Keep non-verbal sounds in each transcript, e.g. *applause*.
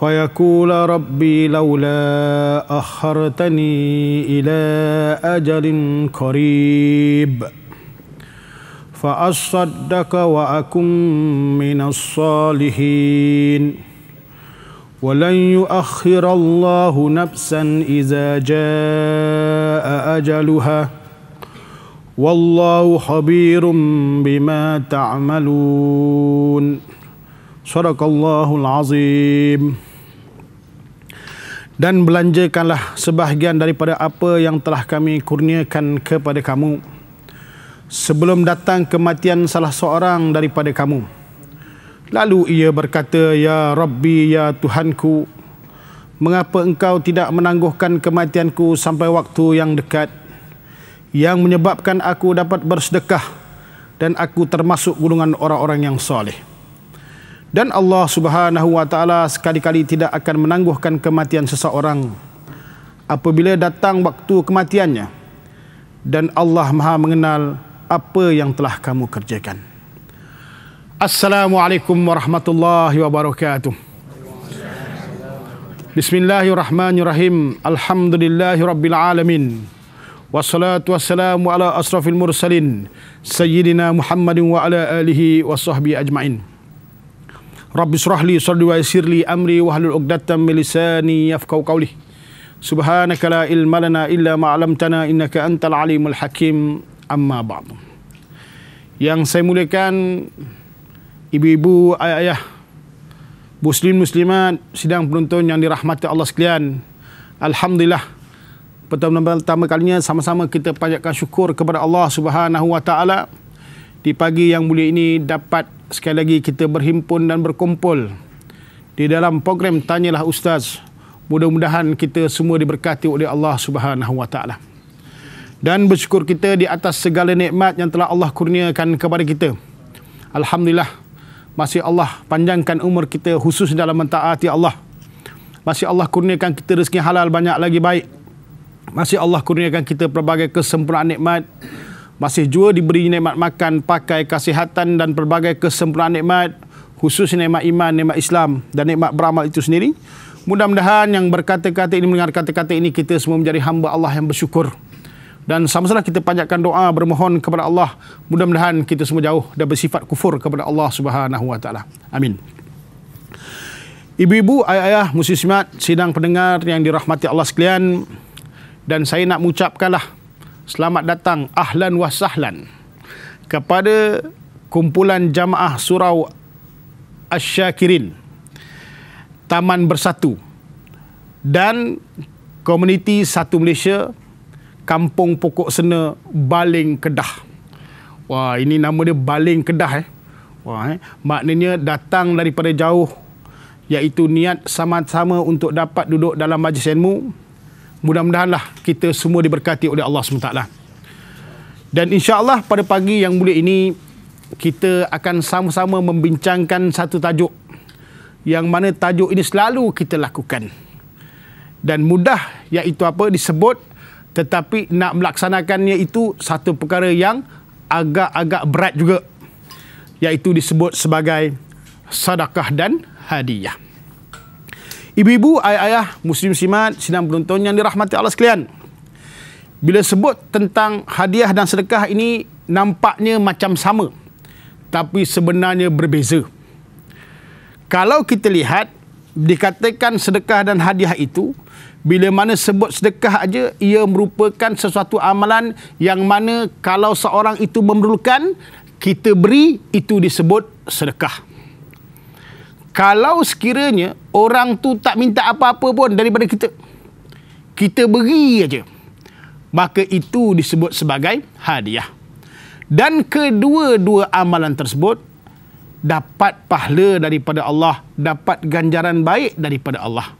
فيقول ربي لولا أخرتني إلى أجل قريب فأصدق وأكن من الصالحين ولن يؤخر الله نفسا إذا جاء أجلها والله خبير بما تعملون صدق الله العظيم dan belanjakanlah sebahagian daripada apa yang telah kami kurniakan kepada kamu sebelum datang kematian salah seorang daripada kamu. Lalu ia berkata, Ya Rabbi, Ya Tuhanku, mengapa engkau tidak menangguhkan kematianku sampai waktu yang dekat yang menyebabkan aku dapat bersedekah dan aku termasuk gulungan orang-orang yang soleh dan Allah Subhanahu wa taala sekali-kali tidak akan menangguhkan kematian seseorang apabila datang waktu kematiannya dan Allah Maha mengenal apa yang telah kamu kerjakan. Assalamualaikum warahmatullahi wabarakatuh. Bismillahirrahmanirrahim. Alhamdulillahirabbil alamin. Wassalatu wassalamu ala asrafil mursalin sayyidina Muhammadin wa ala alihi washabbi ajmain. Rabbi surahli sadri wa yassirli amri wa hlul 'uqdatam min lisani yafqahu qawli. Subhanaka la ilma illa maalamtana, 'allamtana innaka antal alimul hakim. Amma ba'd. Yang saya mulakan ibu-ibu, ayah-ayah, muslim muslimat, sidang penonton yang dirahmati Allah sekalian. Alhamdulillah pertama-tama kalinya sama-sama kita panjatkan syukur kepada Allah Subhanahu Wa Taala di pagi yang mulia ini dapat sekali lagi kita berhimpun dan berkumpul di dalam program tanyalah ustaz. Mudah-mudahan kita semua diberkati oleh Allah Subhanahu Wa Taala. Dan bersyukur kita di atas segala nikmat yang telah Allah kurniakan kepada kita. Alhamdulillah masih Allah panjangkan umur kita khusus dalam mentaati Allah. Masih Allah kurniakan kita rezeki halal banyak lagi baik. Masih Allah kurniakan kita pelbagai kesempurnaan nikmat masih jua diberi nikmat makan, pakai, kesihatan dan pelbagai kesempurnaan nikmat khusus nikmat iman, nikmat Islam dan nikmat beramal itu sendiri. Mudah-mudahan yang berkata-kata ini mendengar kata-kata ini kita semua menjadi hamba Allah yang bersyukur. Dan sama-sama kita panjatkan doa bermohon kepada Allah. Mudah-mudahan kita semua jauh dan bersifat kufur kepada Allah Subhanahu Wa Taala. Amin. Ibu-ibu, ayah-ayah, muslimat, sidang pendengar yang dirahmati Allah sekalian dan saya nak mengucapkanlah selamat datang ahlan wa sahlan kepada kumpulan jamaah surau Asyakirin Taman Bersatu dan komuniti Satu Malaysia Kampung Pokok Sena Baling Kedah. Wah, ini nama dia Baling Kedah eh. Wah, eh. maknanya datang daripada jauh iaitu niat sama-sama untuk dapat duduk dalam majlis ilmu mudah-mudahanlah kita semua diberkati oleh Allah SWT. Dan insya Allah pada pagi yang mulia ini, kita akan sama-sama membincangkan satu tajuk yang mana tajuk ini selalu kita lakukan. Dan mudah iaitu apa disebut tetapi nak melaksanakannya itu satu perkara yang agak-agak berat juga. Iaitu disebut sebagai sadakah dan hadiah. Ibu-ibu, ayah-ayah, muslim simat, sedang penonton yang dirahmati Allah sekalian. Bila sebut tentang hadiah dan sedekah ini, nampaknya macam sama. Tapi sebenarnya berbeza. Kalau kita lihat, dikatakan sedekah dan hadiah itu, bila mana sebut sedekah aja ia merupakan sesuatu amalan yang mana kalau seorang itu memerlukan, kita beri, itu disebut Sedekah kalau sekiranya orang tu tak minta apa-apa pun daripada kita kita beri aja maka itu disebut sebagai hadiah dan kedua-dua amalan tersebut dapat pahala daripada Allah dapat ganjaran baik daripada Allah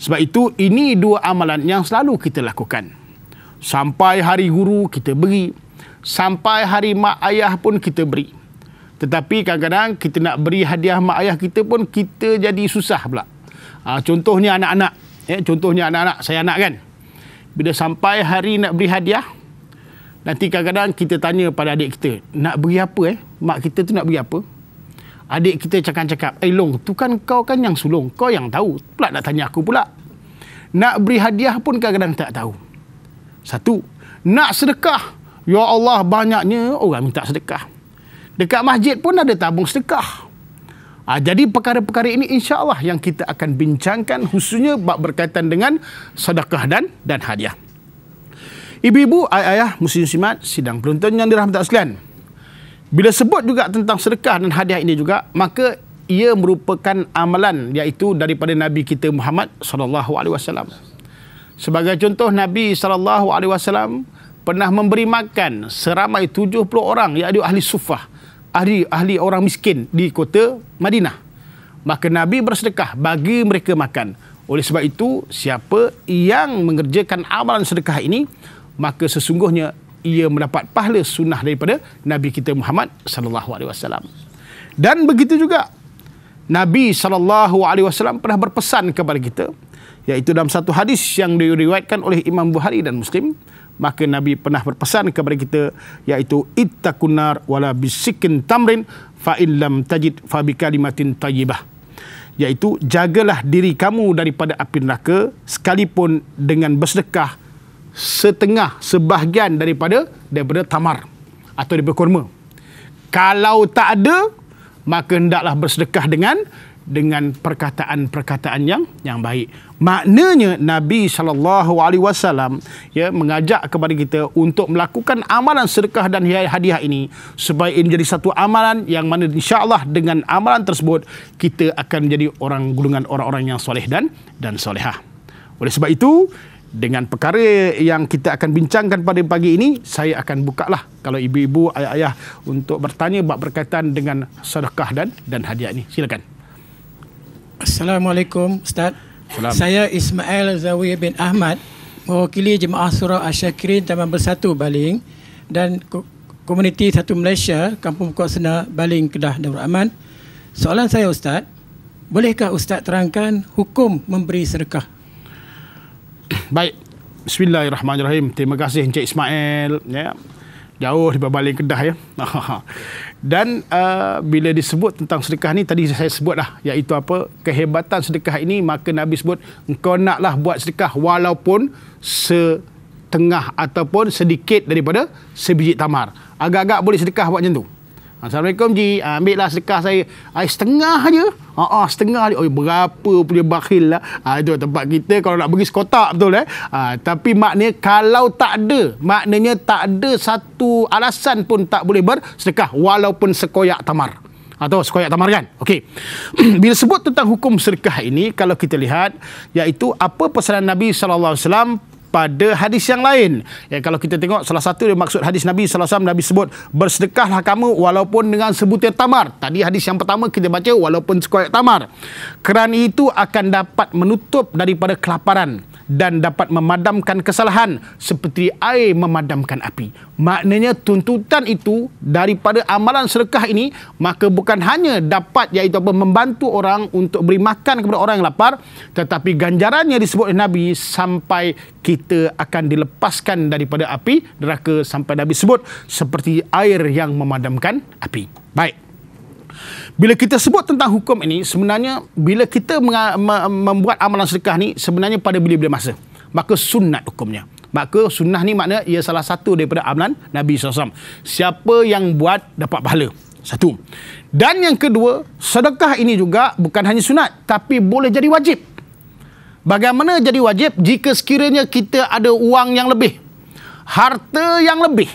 sebab itu ini dua amalan yang selalu kita lakukan sampai hari guru kita beri sampai hari mak ayah pun kita beri tetapi kadang-kadang kita nak beri hadiah mak ayah kita pun kita jadi susah pula. Ha, contohnya anak-anak. Eh, contohnya anak-anak. Saya anak kan. Bila sampai hari nak beri hadiah, nanti kadang-kadang kita tanya pada adik kita, nak beri apa eh? Mak kita tu nak beri apa? Adik kita cakap-cakap, eh Long, tu kan kau kan yang sulung. Kau yang tahu. Pula nak tanya aku pula. Nak beri hadiah pun kadang-kadang tak tahu. Satu, nak sedekah. Ya Allah, banyaknya orang minta sedekah. Dekat masjid pun ada tabung sedekah. Ha, jadi perkara-perkara ini insya-Allah yang kita akan bincangkan khususnya bab berkaitan dengan sedekah dan dan hadiah. Ibu-ibu, ayah-ayah, muslim simat sidang penonton yang dirahmati sekalian. Bila sebut juga tentang sedekah dan hadiah ini juga, maka ia merupakan amalan iaitu daripada Nabi kita Muhammad sallallahu alaihi wasallam. Sebagai contoh Nabi sallallahu alaihi wasallam pernah memberi makan seramai 70 orang iaitu ahli sufah ahli ahli orang miskin di kota Madinah. Maka Nabi bersedekah bagi mereka makan. Oleh sebab itu, siapa yang mengerjakan amalan sedekah ini, maka sesungguhnya ia mendapat pahala sunnah daripada Nabi kita Muhammad sallallahu alaihi wasallam. Dan begitu juga Nabi sallallahu alaihi wasallam pernah berpesan kepada kita iaitu dalam satu hadis yang diriwayatkan oleh Imam Bukhari dan Muslim maka Nabi pernah berpesan kepada kita iaitu ittaqunnar wala bisikin tamrin fa in tajid fa bi kalimatin tayyibah iaitu jagalah diri kamu daripada api neraka sekalipun dengan bersedekah setengah sebahagian daripada daripada tamar atau daripada kurma kalau tak ada maka hendaklah bersedekah dengan dengan perkataan-perkataan yang yang baik. Maknanya Nabi sallallahu alaihi wasallam ya mengajak kepada kita untuk melakukan amalan sedekah dan hadiah ini supaya ini menjadi satu amalan yang mana insyaallah dengan amalan tersebut kita akan menjadi orang gulungan orang-orang yang soleh dan dan solehah. Oleh sebab itu dengan perkara yang kita akan bincangkan pada pagi ini, saya akan bukalah kalau ibu-ibu, ayah-ayah untuk bertanya bab berkaitan dengan sedekah dan dan hadiah ini. Silakan. Assalamualaikum Ustaz. Salam. Saya Ismail Zawi bin Ahmad, mewakili Jemaah Surah Asyakirin Taman Bersatu Baling dan Komuniti Satu Malaysia, Kampung Pukul Sena, Baling, Kedah, Darul Aman. Soalan saya Ustaz, bolehkah Ustaz terangkan hukum memberi sedekah? Baik. Bismillahirrahmanirrahim. Terima kasih Encik Ismail. Ya. Yeah jauh di balik kedah ya. *laughs* Dan uh, bila disebut tentang sedekah ni tadi saya sebut dah iaitu apa kehebatan sedekah ini maka Nabi sebut engkau naklah buat sedekah walaupun setengah ataupun sedikit daripada sebiji tamar. Agak-agak boleh sedekah buat macam tu. Assalamualaikum ji. Ah, ambil lah sedekah saya. Ai setengah aje. Ha ah, setengah ah, ah, ni. Oi, berapa punya bakhil lah. Ah, itu tempat kita kalau nak bagi sekotak betul eh. Ah, tapi maknanya kalau tak ada, maknanya tak ada satu alasan pun tak boleh bersedekah walaupun sekoyak tamar. Atau sekoyak tamar kan? Okey. *clears throat* Bila sebut tentang hukum serkah ini, kalau kita lihat, iaitu apa pesanan Nabi SAW pada hadis yang lain. Ya, kalau kita tengok salah satu dia maksud hadis Nabi SAW, Nabi sebut bersedekahlah kamu walaupun dengan sebutir tamar. Tadi hadis yang pertama kita baca walaupun sekoyak tamar. Kerana itu akan dapat menutup daripada kelaparan dan dapat memadamkan kesalahan seperti air memadamkan api. Maknanya tuntutan itu daripada amalan sedekah ini maka bukan hanya dapat iaitu apa membantu orang untuk beri makan kepada orang yang lapar tetapi ganjarannya disebut oleh Nabi sampai kita akan dilepaskan daripada api neraka sampai Nabi sebut seperti air yang memadamkan api. Baik. Bila kita sebut tentang hukum ini, sebenarnya bila kita membuat amalan sedekah ni sebenarnya pada bila-bila masa. Maka sunat hukumnya. Maka sunnah ni makna ia salah satu daripada amalan Nabi SAW. Siapa yang buat dapat pahala. Satu. Dan yang kedua, sedekah ini juga bukan hanya sunat tapi boleh jadi wajib. Bagaimana jadi wajib jika sekiranya kita ada uang yang lebih, harta yang lebih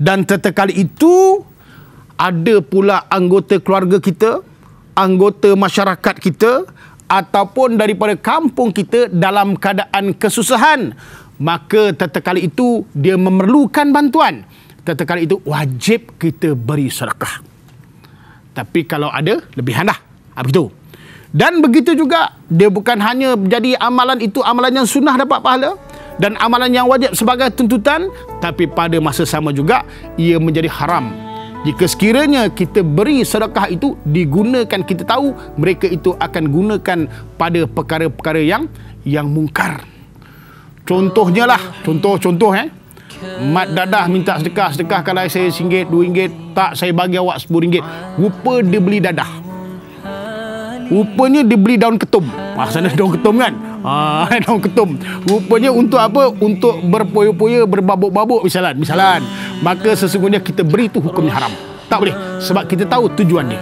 dan tetekali itu ada pula anggota keluarga kita, anggota masyarakat kita ataupun daripada kampung kita dalam keadaan kesusahan, maka tatkala itu dia memerlukan bantuan. Tatkala itu wajib kita beri sedekah. Tapi kalau ada, lebihan dah Apa ha, itu? Dan begitu juga, dia bukan hanya menjadi amalan itu, amalan yang sunnah dapat pahala dan amalan yang wajib sebagai tuntutan, tapi pada masa sama juga, ia menjadi haram jika sekiranya kita beri sedekah itu digunakan kita tahu mereka itu akan gunakan pada perkara-perkara yang yang mungkar. Contohnya lah, contoh-contoh eh. Mat dadah minta sedekah, sedekahkanlah saya RM1, RM2. Tak, saya bagi awak RM10. Rupa dia beli dadah. Rupanya dia beli daun ketum. Ah, sana daun ketum kan? Ah, *laughs* daun ketum. Rupanya untuk apa? Untuk berpoya-poya, berbabuk-babuk misalan. Misalan. Maka sesungguhnya kita beri tu hukumnya haram. Tak boleh. Sebab kita tahu tujuan dia.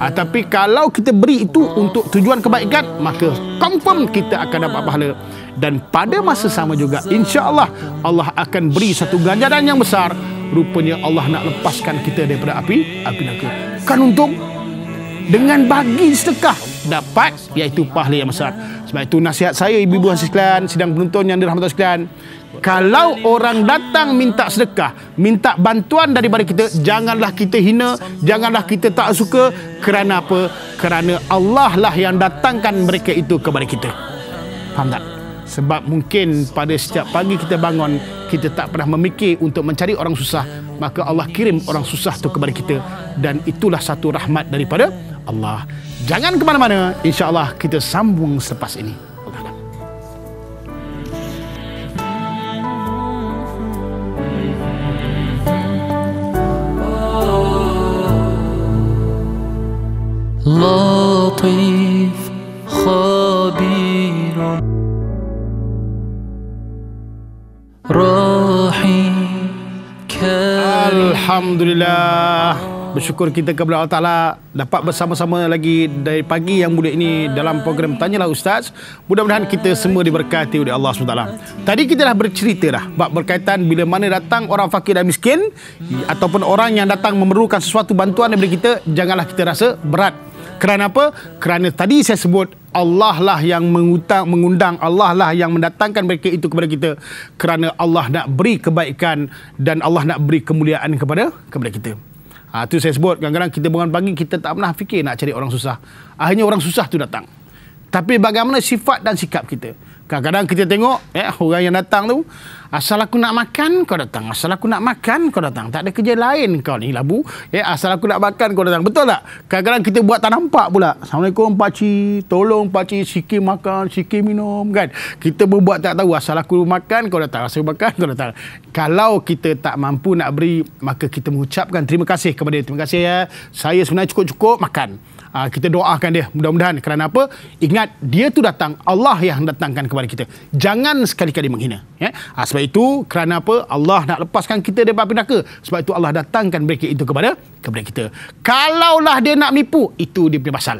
Ah, tapi kalau kita beri itu untuk tujuan kebaikan, maka confirm kita akan dapat pahala. Dan pada masa sama juga, insya Allah Allah akan beri satu ganjaran yang besar. Rupanya Allah nak lepaskan kita daripada api, api neraka. Kan untung? dengan bagi sedekah dapat iaitu pahala yang besar. Sebab itu nasihat saya ibu bapa sekalian, sidang penonton yang dirahmati sekalian, kalau orang datang minta sedekah, minta bantuan daripada kita, janganlah kita hina, janganlah kita tak suka kerana apa? Kerana Allah lah yang datangkan mereka itu kepada kita. Faham tak? Sebab mungkin pada setiap pagi kita bangun, kita tak pernah memikir untuk mencari orang susah, maka Allah kirim orang susah itu kepada kita dan itulah satu rahmat daripada Allah. Jangan ke mana-mana, insya-Allah kita sambung selepas ini. لطيف خبير رحيم كريم Bersyukur kita kepada Allah Ta'ala dapat bersama-sama lagi dari pagi yang mulia ini dalam program Tanyalah Ustaz. Mudah-mudahan kita semua diberkati oleh Allah SWT. Tadi kita dah bercerita dah bab berkaitan bila mana datang orang fakir dan miskin ataupun orang yang datang memerlukan sesuatu bantuan daripada kita, janganlah kita rasa berat. Kerana apa? Kerana tadi saya sebut Allah lah yang mengutang, mengundang Allah lah yang mendatangkan mereka itu kepada kita kerana Allah nak beri kebaikan dan Allah nak beri kemuliaan kepada kepada kita. Ha, tu saya sebut kadang-kadang kita bangun pagi kita tak pernah fikir nak cari orang susah. Akhirnya orang susah tu datang. Tapi bagaimana sifat dan sikap kita? Kadang-kadang kita tengok ya orang yang datang tu Asal aku nak makan kau datang Asal aku nak makan kau datang Tak ada kerja lain kau ni labu ya Asal aku nak makan kau datang Betul tak? Kadang-kadang kita buat tak nampak pula Assalamualaikum pakcik Tolong pakcik sikit makan sikit minum kan Kita berbuat tak tahu Asal aku makan kau datang Asal makan kau datang Kalau kita tak mampu nak beri Maka kita mengucapkan terima kasih kepada dia Terima kasih ya Saya sebenarnya cukup-cukup makan uh, kita doakan dia mudah-mudahan kerana apa ingat dia tu datang Allah yang datangkan kepada kita jangan sekali-kali menghina ya uh, sebab itu kerana apa Allah nak lepaskan kita daripada api neraka sebab itu Allah datangkan mereka itu kepada kepada kita kalaulah dia nak menipu itu dia punya pasal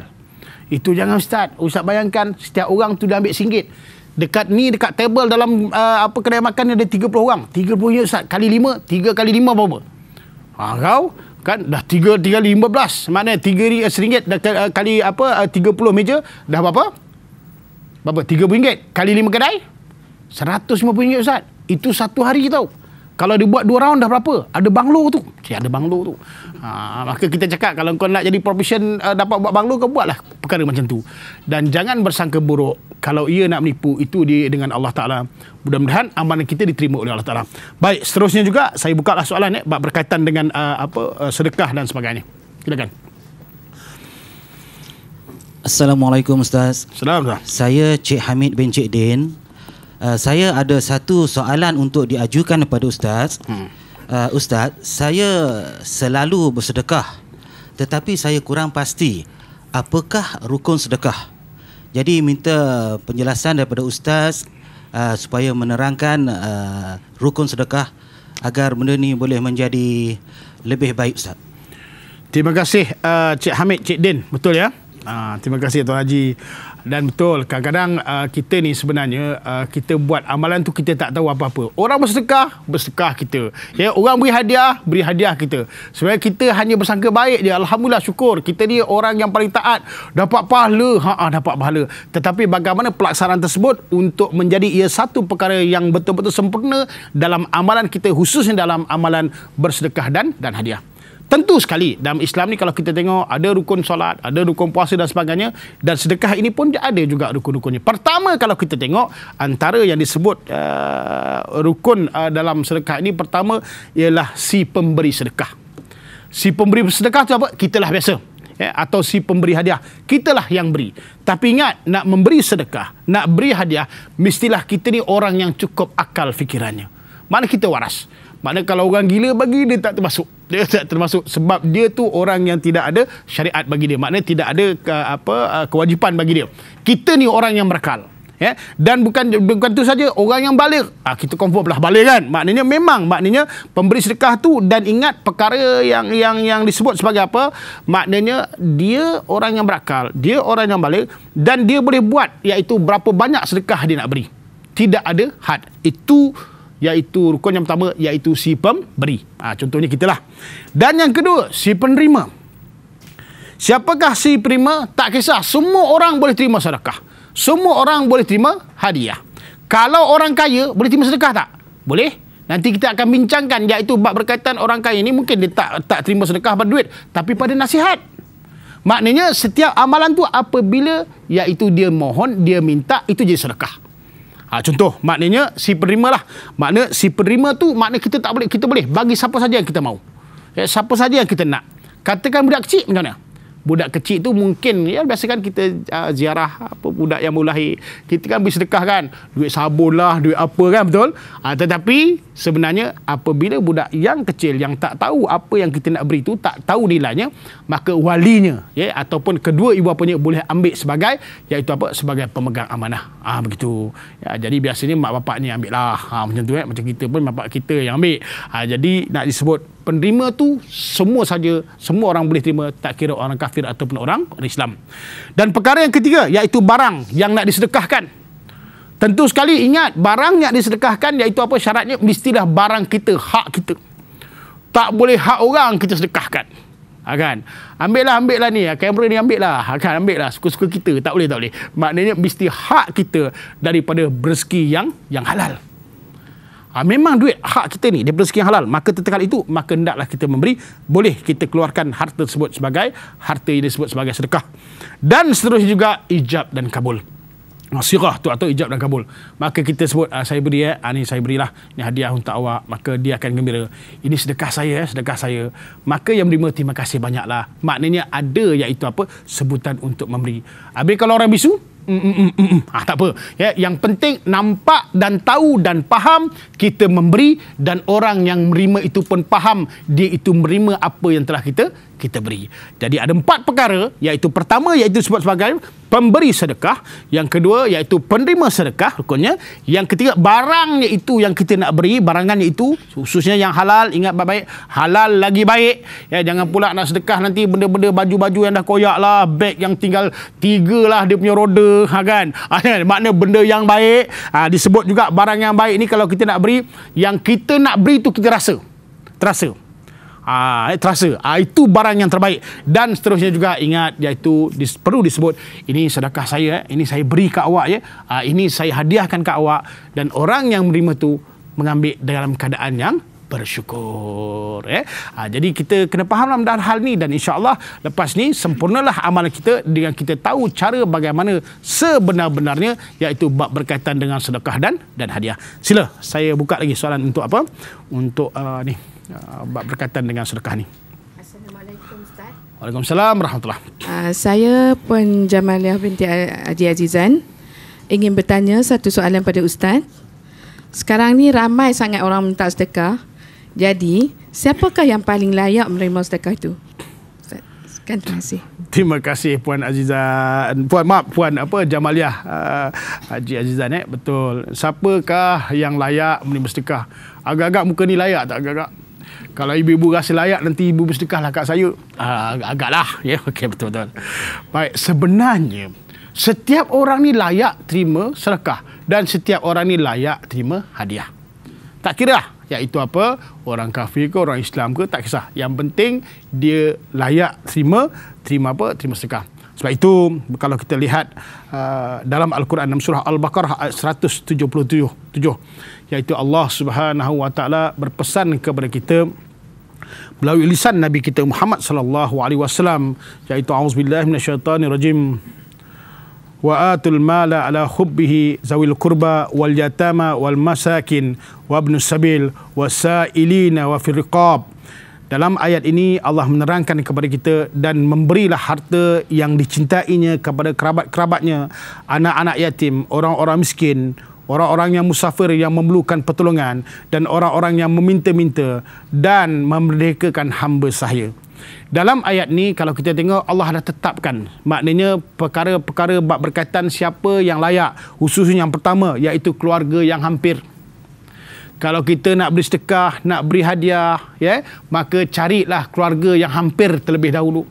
itu jangan ustaz ustaz bayangkan setiap orang tu dia ambil singgit dekat ni dekat table dalam uh, apa kedai makan ni ada 30 orang 30 ni ustaz kali 5 3 kali 5 berapa ha kau kan dah 3 kali 15 maknanya 3 ringgit eh, seringgit dah eh, kali apa 30 eh, meja dah berapa berapa 3 ringgit kali 5 kedai 150 ringgit ustaz itu satu hari tau kalau dia buat dua round dah berapa? Ada banglo tu. Cik, ada banglo tu. Ha, maka kita cakap kalau kau nak jadi profession uh, dapat buat banglo kau buatlah perkara macam tu. Dan jangan bersangka buruk kalau ia nak menipu itu dia dengan Allah Taala. Mudah-mudahan amalan kita diterima oleh Allah Taala. Baik, seterusnya juga saya buka lah soalan eh berkaitan dengan uh, apa uh, sedekah dan sebagainya. Silakan. Assalamualaikum Ustaz. Assalamualaikum. Saya Cik Hamid bin Cik Din. Uh, saya ada satu soalan untuk diajukan kepada ustaz. Hmm. Uh, ustaz, saya selalu bersedekah. Tetapi saya kurang pasti apakah rukun sedekah. Jadi minta penjelasan daripada ustaz uh, supaya menerangkan uh, rukun sedekah agar benda ni boleh menjadi lebih baik ustaz. Terima kasih uh, Cik Hamid, Cik Din, betul ya? Uh, terima kasih Tuan Haji. Dan betul, kadang-kadang uh, kita ni sebenarnya uh, kita buat amalan tu kita tak tahu apa-apa. Orang bersekah bersekah kita. Ya, orang beri hadiah, beri hadiah kita. Sebenarnya kita hanya bersangka baik je. Alhamdulillah syukur kita ni orang yang paling taat dapat pahala. Ha, ha dapat pahala. Tetapi bagaimana pelaksanaan tersebut untuk menjadi ia satu perkara yang betul-betul sempurna dalam amalan kita khususnya dalam amalan bersedekah dan dan hadiah. Tentu sekali dalam Islam ni kalau kita tengok ada rukun solat, ada rukun puasa dan sebagainya dan sedekah ini pun ada juga rukun-rukunnya. Pertama kalau kita tengok antara yang disebut uh, rukun uh, dalam sedekah ini pertama ialah si pemberi sedekah. Si pemberi sedekah tu apa? Kitalah biasa. Ya, atau si pemberi hadiah. Kitalah yang beri. Tapi ingat, nak memberi sedekah, nak beri hadiah, mestilah kita ni orang yang cukup akal fikirannya. Mana kita waras. Mana kalau orang gila bagi, dia tak termasuk dia tak termasuk sebab dia tu orang yang tidak ada syariat bagi dia maknanya tidak ada uh, apa kewajipan bagi dia kita ni orang yang berakal ya dan bukan bukan tu saja orang yang baligh ah kita confirm lah baligh kan maknanya memang maknanya pemberi sedekah tu dan ingat perkara yang yang yang disebut sebagai apa maknanya dia orang yang berakal dia orang yang baligh dan dia boleh buat iaitu berapa banyak sedekah dia nak beri tidak ada had itu iaitu rukun yang pertama iaitu si pemberi. Ha, contohnya kita lah. Dan yang kedua, si penerima. Siapakah si penerima? Tak kisah. Semua orang boleh terima sedekah. Semua orang boleh terima hadiah. Kalau orang kaya, boleh terima sedekah tak? Boleh. Nanti kita akan bincangkan iaitu bab berkaitan orang kaya ini mungkin dia tak tak terima sedekah pada duit. Tapi pada nasihat. Maknanya setiap amalan tu apabila iaitu dia mohon, dia minta, itu jadi sedekah. Ha, contoh, maknanya si penerima lah. Makna si penerima tu, makna kita tak boleh, kita boleh bagi siapa saja yang kita mahu. Eh, siapa saja yang kita nak. Katakan budak kecil macam mana? budak kecil tu mungkin ya biasa kan kita uh, ziarah apa budak yang mulai kita kan beri sedekah kan duit sabun lah duit apa kan betul uh, tetapi sebenarnya apabila budak yang kecil yang tak tahu apa yang kita nak beri tu tak tahu nilainya maka walinya ya ataupun kedua ibu bapanya boleh ambil sebagai iaitu apa sebagai pemegang amanah ah uh, begitu ya, jadi biasanya mak bapak ni ambil lah ha, uh, macam tu eh macam kita pun mak bapak kita yang ambil ha, jadi nak disebut penerima tu semua saja semua orang boleh terima tak kira orang kafir kafir ataupun orang Islam. Dan perkara yang ketiga iaitu barang yang nak disedekahkan. Tentu sekali ingat barang yang disedekahkan iaitu apa syaratnya mestilah barang kita, hak kita. Tak boleh hak orang kita sedekahkan. Ha, kan? Ambil lah, ambil lah ni. Ha, kamera ni ambil lah. Ha, kan? Ambil lah. Suka-suka kita. Tak boleh, tak boleh. Maknanya mesti hak kita daripada rezeki yang yang halal. Ha, memang duit hak kita ni daripada sekian halal maka tertekal itu maka hendaklah kita memberi boleh kita keluarkan harta tersebut sebagai harta yang disebut sebagai sedekah dan seterusnya juga ijab dan kabul ha, sirah tu atau ijab dan kabul maka kita sebut ah, saya beri eh ha, ni saya berilah ni hadiah untuk awak maka dia akan gembira ini sedekah saya eh sedekah saya maka yang menerima terima kasih banyaklah maknanya ada iaitu apa sebutan untuk memberi habis kalau orang bisu Mm, mm, mm, ah, tak apa. Ya, yang penting nampak dan tahu dan faham kita memberi dan orang yang menerima itu pun faham dia itu menerima apa yang telah kita kita beri. Jadi ada empat perkara iaitu pertama iaitu sebut sebagai pemberi sedekah, yang kedua iaitu penerima sedekah rukunnya, yang ketiga barangnya itu yang kita nak beri, barangan itu khususnya yang halal ingat baik-baik, halal lagi baik. Ya jangan pula nak sedekah nanti benda-benda baju-baju yang dah koyak lah, beg yang tinggal tiga lah dia punya roda ha kan. Ha, *laughs* makna benda yang baik, ha, disebut juga barang yang baik ni kalau kita nak beri, yang kita nak beri tu kita rasa. Terasa. Ah, terasa. Ah, itu barang yang terbaik. Dan seterusnya juga ingat iaitu dis, perlu disebut ini sedekah saya. Eh. Ini saya beri ke awak. Ya. Ah, ini saya hadiahkan ke awak. Dan orang yang menerima tu mengambil dalam keadaan yang bersyukur. Eh. Ha, jadi kita kena faham dalam hal ni dan insya Allah lepas ni sempurnalah amalan kita dengan kita tahu cara bagaimana sebenar-benarnya iaitu berkaitan dengan sedekah dan dan hadiah. Sila saya buka lagi soalan untuk apa? Untuk uh, ni. Ya, bab berkaitan dengan sedekah ni. Waalaikumsalam warahmatullah. Uh, ah, saya Puan Jamaliah binti Haji Azizan ingin bertanya satu soalan pada ustaz. Sekarang ni ramai sangat orang minta sedekah. Jadi, siapakah yang paling layak menerima sedekah itu? Kan, terima kasih. Terima kasih Puan Azizan. Puan maaf, Puan apa Jamaliah ah, uh, Haji Azizan eh betul. Siapakah yang layak menerima sedekah? Agak-agak muka ni layak tak agak-agak? kalau ibu-ibu rasa layak nanti ibu lah kat saya. Uh, agaklah *laughs* ya yeah, okey betul-betul. Baik sebenarnya setiap orang ni layak terima sedekah dan setiap orang ni layak terima hadiah. Tak kira lah, iaitu apa orang kafir ke orang Islam ke tak kisah. Yang penting dia layak terima terima apa terima sedekah. Sebab itu kalau kita lihat uh, dalam Al-Quran dalam surah Al-Baqarah ayat 177 tujuh iaitu Allah Subhanahu Wa Taala berpesan kepada kita melalui lisan Nabi kita Muhammad sallallahu alaihi wasallam iaitu auzubillahi minasyaitanir rajim wa atul mala ala hubbihi zawil qurba wal yatama wal masakin wa ibn sabil wasailina wa firqab dalam ayat ini Allah menerangkan kepada kita dan memberilah harta yang dicintainya kepada kerabat-kerabatnya, anak-anak yatim, orang-orang miskin, orang-orang yang musafir yang memerlukan pertolongan dan orang-orang yang meminta-minta dan memerdekakan hamba saya. Dalam ayat ni kalau kita tengok Allah dah tetapkan maknanya perkara-perkara bab berkaitan siapa yang layak khususnya yang pertama iaitu keluarga yang hampir kalau kita nak beri sedekah, nak beri hadiah, ya, yeah, maka carilah keluarga yang hampir terlebih dahulu.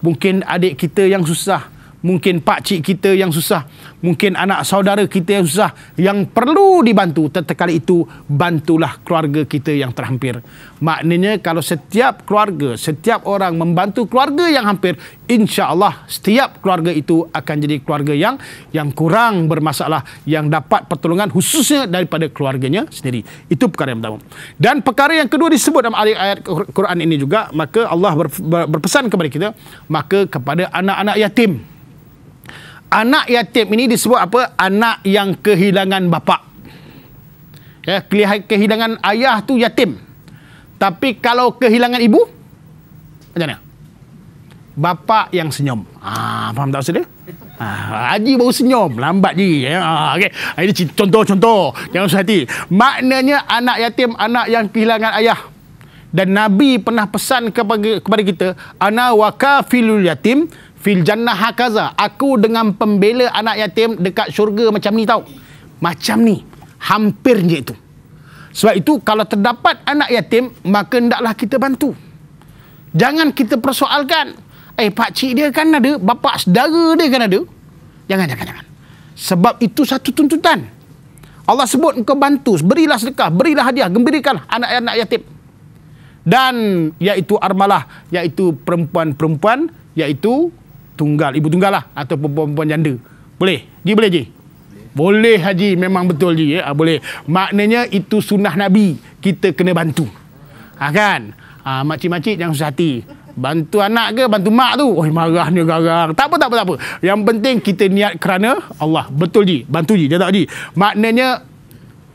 Mungkin adik kita yang susah, mungkin pak cik kita yang susah, mungkin anak saudara kita yang susah yang perlu dibantu Tetapi itu bantulah keluarga kita yang terhampir maknanya kalau setiap keluarga setiap orang membantu keluarga yang hampir insyaallah setiap keluarga itu akan jadi keluarga yang yang kurang bermasalah yang dapat pertolongan khususnya daripada keluarganya sendiri itu perkara yang pertama dan perkara yang kedua disebut dalam ayat Quran ini juga maka Allah berpesan kepada kita maka kepada anak-anak yatim anak yatim ini disebut apa? Anak yang kehilangan bapa. Ya, kehilangan ayah tu yatim. Tapi kalau kehilangan ibu, macam mana? Bapa yang senyum. Ah, faham tak maksud dia? Ah, Haji baru senyum, lambat je. Ya, ah, okay. Ah, ini contoh-contoh. Jangan usah hati. Maknanya anak yatim, anak yang kehilangan ayah. Dan Nabi pernah pesan kepada kita, ana wakafilul yatim fil jannah hakaza aku dengan pembela anak yatim dekat syurga macam ni tau macam ni hampir je itu sebab itu kalau terdapat anak yatim maka hendaklah kita bantu jangan kita persoalkan eh pak cik dia kan ada bapa saudara dia kan ada jangan jangan jangan sebab itu satu tuntutan Allah sebut engkau bantu berilah sedekah berilah hadiah gembirakan anak-anak yatim dan iaitu armalah iaitu perempuan-perempuan iaitu tunggal ibu tunggal lah ataupun perempuan janda boleh ji boleh ji boleh haji memang betul ji ya ah, boleh maknanya itu sunnah nabi kita kena bantu ha, kan ha, makcik-makcik jangan susah hati bantu anak ke bantu mak tu oi marahnya garang tak apa tak apa tak apa yang penting kita niat kerana Allah betul ji bantu ji jadak ji maknanya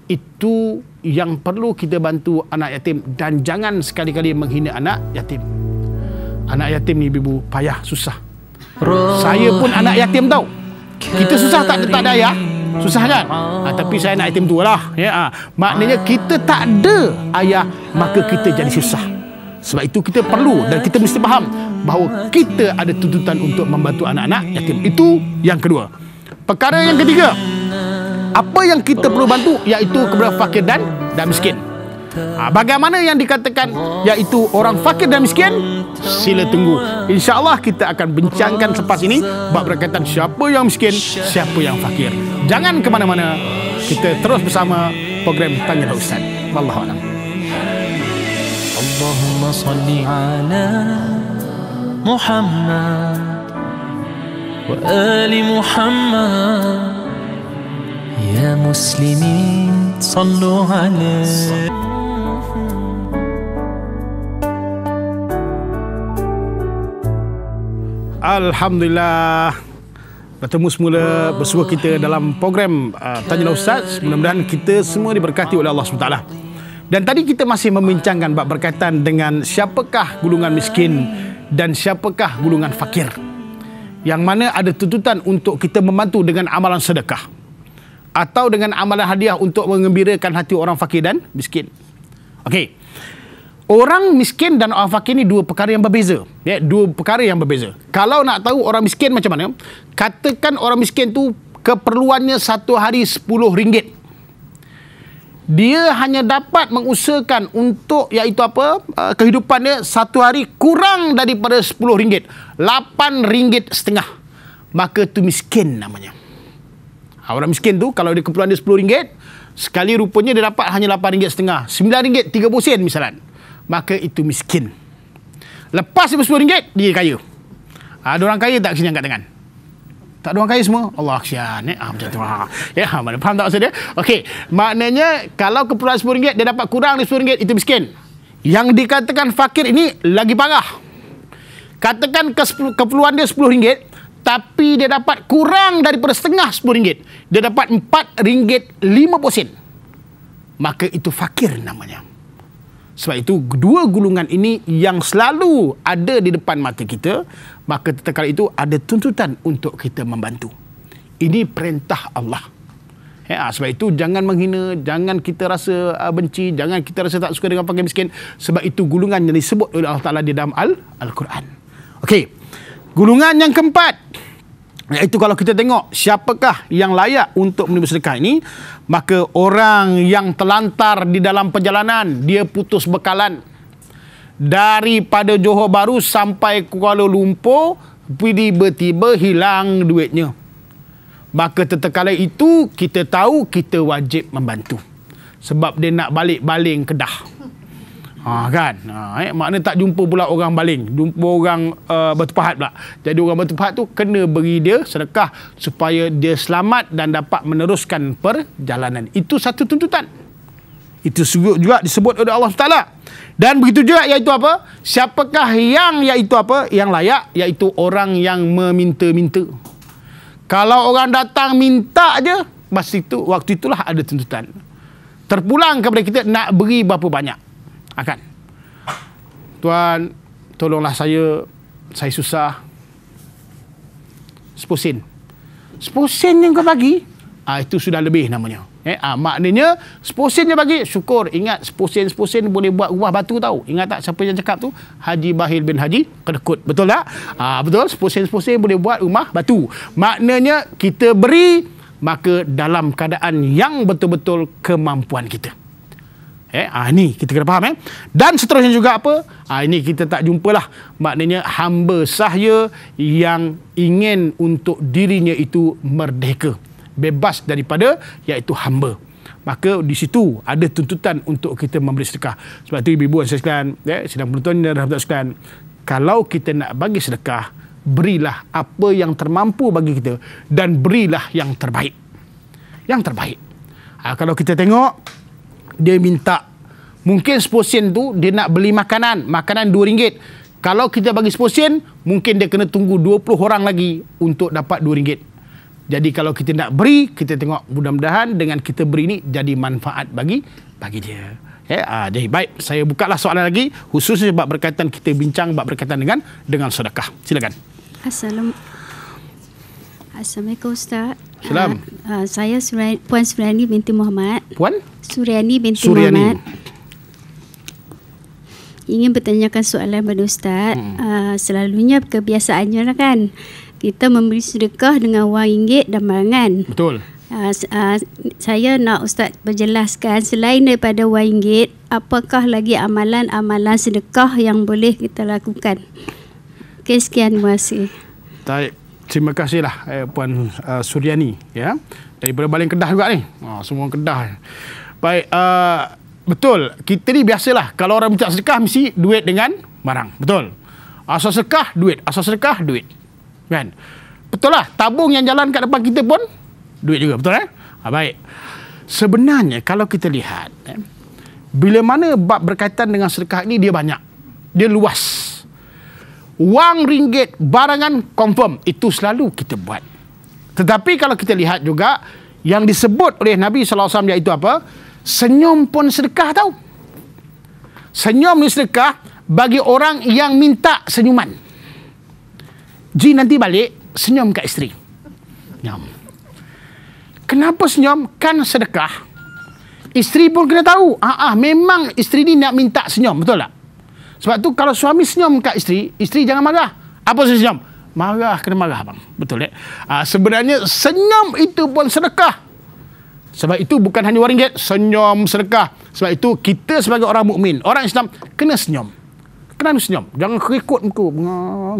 itu yang perlu kita bantu anak yatim dan jangan sekali-kali menghina anak yatim anak yatim ni ibu payah susah saya pun anak yatim tau Kita susah tak ada, tak ada ya. Susah kan ha, Tapi saya nak yatim dua lah ya, ha. Maknanya kita tak ada ayah Maka kita jadi susah Sebab itu kita perlu dan kita mesti faham Bahawa kita ada tuntutan untuk membantu anak-anak yatim Itu yang kedua Perkara yang ketiga Apa yang kita perlu bantu Iaitu kepada fakir dan, dan miskin Ah, bagaimana yang dikatakan iaitu orang fakir dan miskin? Sila tunggu. InsyaAllah kita akan bincangkan selepas ini bab berkaitan siapa yang miskin, siapa yang fakir. Jangan ke mana-mana. Kita terus bersama program Tanya Dah Ustaz. Wallahualam. Allahumma salli ala Muhammad wa ali Muhammad ya muslimin sallu alaihi Alhamdulillah bertemu semula bersua kita dalam program uh, Tanya Ustaz. Mudah-mudahan kita semua diberkati oleh Allah SWT. Dan tadi kita masih membincangkan bab berkaitan dengan siapakah gulungan miskin dan siapakah gulungan fakir. Yang mana ada tuntutan untuk kita membantu dengan amalan sedekah. Atau dengan amalan hadiah untuk mengembirakan hati orang fakir dan miskin. Okey. Orang miskin dan orang fakir ni dua perkara yang berbeza. Ya, dua perkara yang berbeza. Kalau nak tahu orang miskin macam mana, katakan orang miskin tu keperluannya satu hari sepuluh ringgit. Dia hanya dapat mengusahakan untuk iaitu apa? Uh, kehidupan dia satu hari kurang daripada sepuluh ringgit. Lapan ringgit setengah. Maka tu miskin namanya. Ha, orang miskin tu kalau dia keperluan dia sepuluh ringgit, sekali rupanya dia dapat hanya lapan ringgit setengah. sembilan ringgit, RM9.30 misalnya maka itu miskin. Lepas RM10, dia kaya. Ha, ada orang kaya tak sini angkat tangan? Tak ada orang kaya semua. Allah kesian. Eh? Ah, macam tu. Ah. Ya, ah, mana faham tak maksud dia? Okey. Maknanya, kalau keperluan RM10, dia dapat kurang RM10, itu miskin. Yang dikatakan fakir ini lagi parah. Katakan keperluan dia RM10, tapi dia dapat kurang daripada setengah RM10. Dia dapat RM4.50. Maka itu fakir namanya. Sebab itu dua gulungan ini yang selalu ada di depan mata kita, maka tatkala itu ada tuntutan untuk kita membantu. Ini perintah Allah. Ya, ha, sebab itu jangan menghina, jangan kita rasa ah, benci, jangan kita rasa tak suka dengan fakir miskin. Sebab itu gulungan yang disebut oleh Allah Ta'ala di dalam Al- Al-Quran. Okey, gulungan yang keempat. Iaitu kalau kita tengok siapakah yang layak untuk menerima sedekah ini, maka orang yang terlantar di dalam perjalanan, dia putus bekalan. Daripada Johor Bahru sampai Kuala Lumpur, tiba-tiba hilang duitnya. Maka tertekala itu, kita tahu kita wajib membantu. Sebab dia nak balik-baling Kedah. Ha, kan? Ha, eh? Makna tak jumpa pula orang baling. Jumpa orang uh, bertepahat pula. Jadi orang bertepahat tu kena beri dia sedekah supaya dia selamat dan dapat meneruskan perjalanan. Itu satu tuntutan. Itu juga disebut oleh Allah SWT. Dan begitu juga iaitu apa? Siapakah yang iaitu apa? Yang layak iaitu orang yang meminta-minta. Kalau orang datang minta je, masa itu, waktu itulah ada tuntutan. Terpulang kepada kita nak beri berapa banyak akan ah, tuan tolonglah saya saya susah sepuluh sen, sepuluh sen yang kau bagi ah itu sudah lebih namanya eh ah maknanya sen yang bagi syukur ingat sepuluh sen, sepuluh sen boleh buat rumah batu tahu ingat tak siapa yang cakap tu Haji Bahil bin Haji kedekut betul tak ah betul sepuluh sen, sepuluh sen boleh buat rumah batu maknanya kita beri maka dalam keadaan yang betul-betul kemampuan kita Eh, ah, ini kita kena faham eh. Dan seterusnya juga apa? Ah, ini kita tak jumpalah. Maknanya hamba sahaya yang ingin untuk dirinya itu merdeka. Bebas daripada iaitu hamba. Maka di situ ada tuntutan untuk kita memberi sedekah. Sebab itu ibu-ibu dan sekalian, eh, sedang penonton dan rahmat sekalian. Kalau kita nak bagi sedekah, berilah apa yang termampu bagi kita dan berilah yang terbaik. Yang terbaik. Ha, kalau kita tengok, dia minta mungkin 10 sen tu dia nak beli makanan makanan 2 ringgit kalau kita bagi 10 sen mungkin dia kena tunggu 20 orang lagi untuk dapat 2 ringgit jadi kalau kita nak beri kita tengok mudah-mudahan dengan kita beri ni jadi manfaat bagi bagi dia Eh, ah, jadi baik, saya buka lah soalan lagi khususnya bab berkaitan kita bincang bab berkaitan dengan dengan sedekah. Silakan. Assalamualaikum. Assalamualaikum Ustaz. Salam. Uh, uh, saya Surayani, Puan Suriani binti Muhammad. Puan? Suriani binti Suryani. Muhammad. Ingin bertanyakan soalan kepada Ustaz. Hmm. Uh, selalunya kebiasaannya lah kan. Kita memberi sedekah dengan wang ringgit dan barangan. Betul. Uh, uh, saya nak Ustaz berjelaskan selain daripada wang apakah lagi amalan-amalan sedekah yang boleh kita lakukan? Okay, sekian. Baik terima kasihlah eh, puan uh, Suryani ya dari Baling Kedah juga ni. Ha semua Kedah. Baik uh, betul kita ni biasalah kalau orang minta sedekah mesti duit dengan barang. Betul. Asal sedekah duit, asal sedekah duit. Kan? Betul lah tabung yang jalan kat depan kita pun duit juga betul eh? Ha, baik. Sebenarnya kalau kita lihat eh, bila mana bab berkaitan dengan sedekah ni dia banyak. Dia luas wang ringgit barangan confirm itu selalu kita buat tetapi kalau kita lihat juga yang disebut oleh Nabi SAW iaitu apa senyum pun sedekah tau senyum ni sedekah bagi orang yang minta senyuman Ji nanti balik senyum kat isteri senyum kenapa senyum kan sedekah isteri pun kena tahu ah, ah memang isteri ni nak minta senyum betul tak sebab tu kalau suami senyum kat isteri, isteri jangan marah. Apa sih senyum? Marah kena marah bang. Betul tak? Eh? Ah, sebenarnya senyum itu pun sedekah. Sebab itu bukan hanya wang senyum sedekah. Sebab itu kita sebagai orang mukmin, orang Islam kena senyum kenal senyum. Jangan kerikut muka.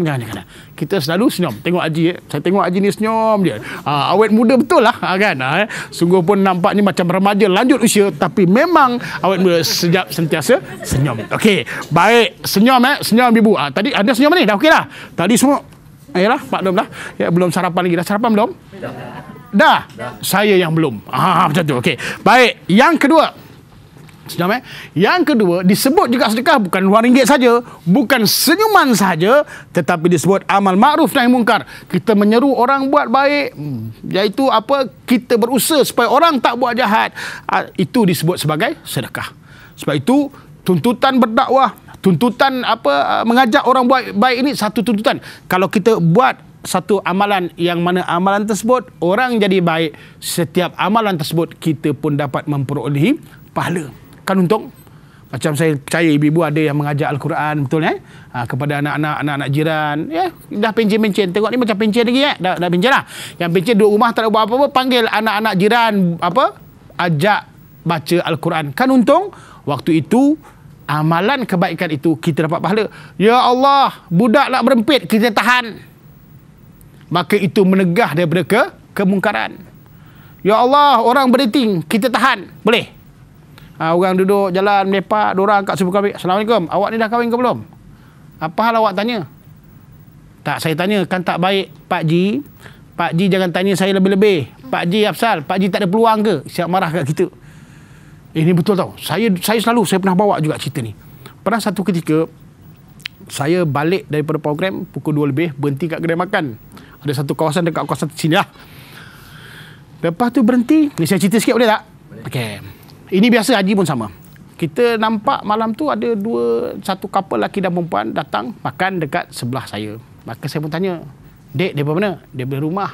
Jangan, jangan. Kita selalu senyum. Tengok Haji. Eh. Saya tengok Haji ni senyum dia. Ha, awet muda betul lah. Ha, kan? Ha, eh. Sungguh pun nampak ni macam remaja lanjut usia. Tapi memang awet muda sejak sentiasa senyum. Okey. Baik. Senyum eh. Senyum ibu. Ha, tadi ada senyum ni? Dah okey lah. Tadi semua. Ayolah, Pak Dom dah. Ya, belum sarapan lagi. Dah sarapan belum? Dah. Dah. dah. Saya yang belum. Ah, ha, macam tu. Okey. Baik. Yang kedua senyum eh. Yang kedua, disebut juga sedekah bukan wang ringgit saja, bukan senyuman saja, tetapi disebut amal ma'ruf nahi mungkar. Kita menyeru orang buat baik, hmm, iaitu apa? Kita berusaha supaya orang tak buat jahat. Ah, itu disebut sebagai sedekah. Sebab itu tuntutan berdakwah, tuntutan apa ah, mengajak orang buat baik ini satu tuntutan. Kalau kita buat satu amalan yang mana amalan tersebut orang jadi baik setiap amalan tersebut kita pun dapat memperolehi pahala kan untung macam saya percaya ibu-ibu ada yang mengajar Al-Quran betul eh ha, kepada anak-anak anak-anak jiran ya yeah, dah pencen-pencen tengok ni macam pencen lagi eh dah dah pencen lah yang pencen duduk rumah tak ada buat apa-apa panggil anak-anak jiran apa ajak baca Al-Quran kan untung waktu itu amalan kebaikan itu kita dapat pahala ya Allah budak nak merempit kita tahan maka itu menegah daripada ke kemungkaran ya Allah orang berdating kita tahan boleh Ah ha, orang duduk jalan melepak, orang kat sebuah kahwin. Assalamualaikum. Awak ni dah kahwin ke belum? Apa hal awak tanya? Tak, saya tanya kan tak baik Pak Ji. Pak Ji jangan tanya saya lebih-lebih. Pak Ji Afsal, Pak Ji tak ada peluang ke? Siap marah kat kita. Eh, ini betul tau. Saya saya selalu saya pernah bawa juga cerita ni. Pernah satu ketika saya balik daripada program pukul 2 lebih berhenti kat kedai makan. Ada satu kawasan dekat kawasan sini lah. Lepas tu berhenti, ni saya cerita sikit boleh tak? Okey. Ini biasa haji pun sama. Kita nampak malam tu ada dua satu couple lelaki dan perempuan datang makan dekat sebelah saya. Maka saya pun tanya, "Dek, dia mana? Dia beli rumah."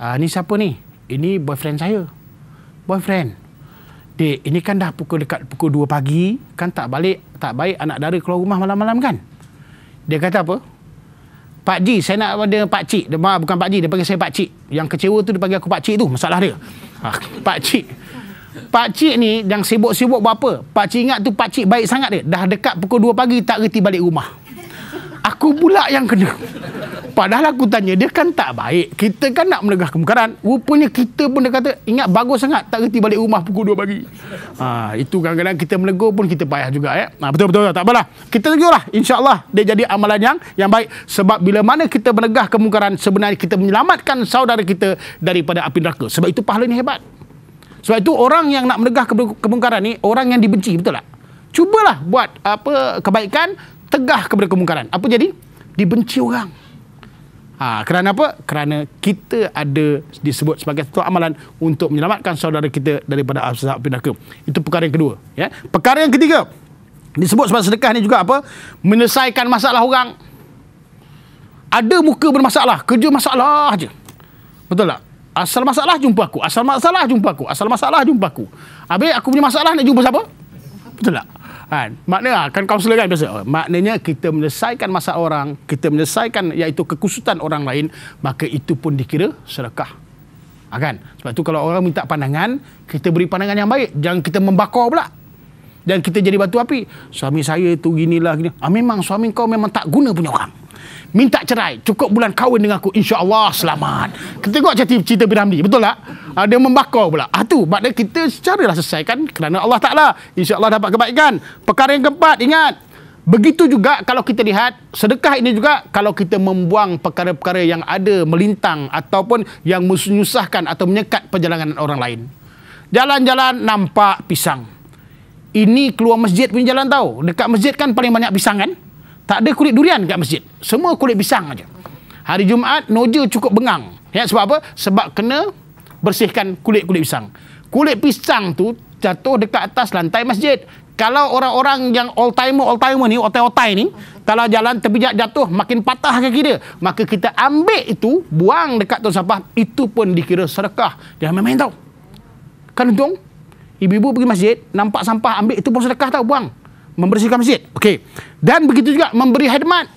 Ah, ni siapa ni? Ini boyfriend saya. Boyfriend. Dek, ini kan dah pukul dekat pukul 2 pagi, kan tak balik, tak baik anak dara keluar rumah malam-malam kan? Dia kata apa? Pak Ji, saya nak ada Pak Cik. Dia, bukan Pak Ji, dia panggil saya Pak Cik. Yang kecewa tu dia panggil aku Pak Cik tu, masalah dia. *laughs* Ah, Pak Cik. Pak cik ni yang sibuk-sibuk buat apa? Pak cik ingat tu pak cik baik sangat dia. Dah dekat pukul 2 pagi tak reti balik rumah. Aku pula yang kena. Padahal aku tanya dia kan tak baik. Kita kan nak menegah kemungkaran. Rupanya kita pun dia kata ingat bagus sangat tak reti balik rumah pukul 2 pagi. Ha, itu kadang-kadang kita menegur pun kita payah juga. Ya? Ha, betul-betul tak apalah. Kita tegurlah. InsyaAllah dia jadi amalan yang yang baik. Sebab bila mana kita menegah kemungkaran sebenarnya kita menyelamatkan saudara kita daripada api neraka. Sebab itu pahala ini hebat. Sebab itu orang yang nak menegah kemungkaran ni orang yang dibenci betul tak? Cubalah buat apa kebaikan tegah kepada kemungkaran. Apa jadi? Dibenci orang. Ha, kerana apa? Kerana kita ada disebut sebagai satu amalan untuk menyelamatkan saudara kita daripada azab api Itu perkara yang kedua, ya. Perkara yang ketiga disebut sebagai sedekah ni juga apa? Menyelesaikan masalah orang. Ada muka bermasalah, kerja masalah aje. Betul tak? Asal masalah jumpa aku. Asal masalah jumpa aku. Asal masalah jumpa aku. Habis aku punya masalah nak jumpa siapa? Betul tak? Kan? Maknanya ah, kan kaunselor kan biasa. Ah, maknanya kita menyelesaikan masalah orang. Kita menyelesaikan iaitu kekusutan orang lain. Maka itu pun dikira sedekah. Ha, kan? Sebab tu kalau orang minta pandangan, kita beri pandangan yang baik. Jangan kita membakar pula. Dan kita jadi batu api. Suami saya tu ginilah. Gini. Ha, memang suami kau memang tak guna punya orang minta cerai cukup bulan kahwin dengan aku insyaallah selamat kita tengok macam cerita bin Hamdi betul tak uh, dia membakar pula ah tu makna kita secara lah selesaikan kerana Allah Taala insyaallah dapat kebaikan perkara yang keempat ingat Begitu juga kalau kita lihat sedekah ini juga kalau kita membuang perkara-perkara yang ada melintang ataupun yang menyusahkan atau menyekat perjalanan orang lain. Jalan-jalan nampak pisang. Ini keluar masjid punya jalan tahu. Dekat masjid kan paling banyak pisang kan? Tak ada kulit durian kat masjid. Semua kulit pisang aja. Hari Jumaat noja cukup bengang. Ya sebab apa? Sebab kena bersihkan kulit-kulit pisang. Kulit pisang tu jatuh dekat atas lantai masjid. Kalau orang-orang yang old timer old timer ni, otai otai ni, kalau jalan terpijak jatuh makin patah kaki dia, maka kita ambil itu buang dekat tong sampah, itu pun dikira sedekah. Jangan main-main tau. Kan untung ibu-ibu pergi masjid, nampak sampah ambil itu pun sedekah tau buang membersihkan masjid. okay, Dan begitu juga memberi hadmat.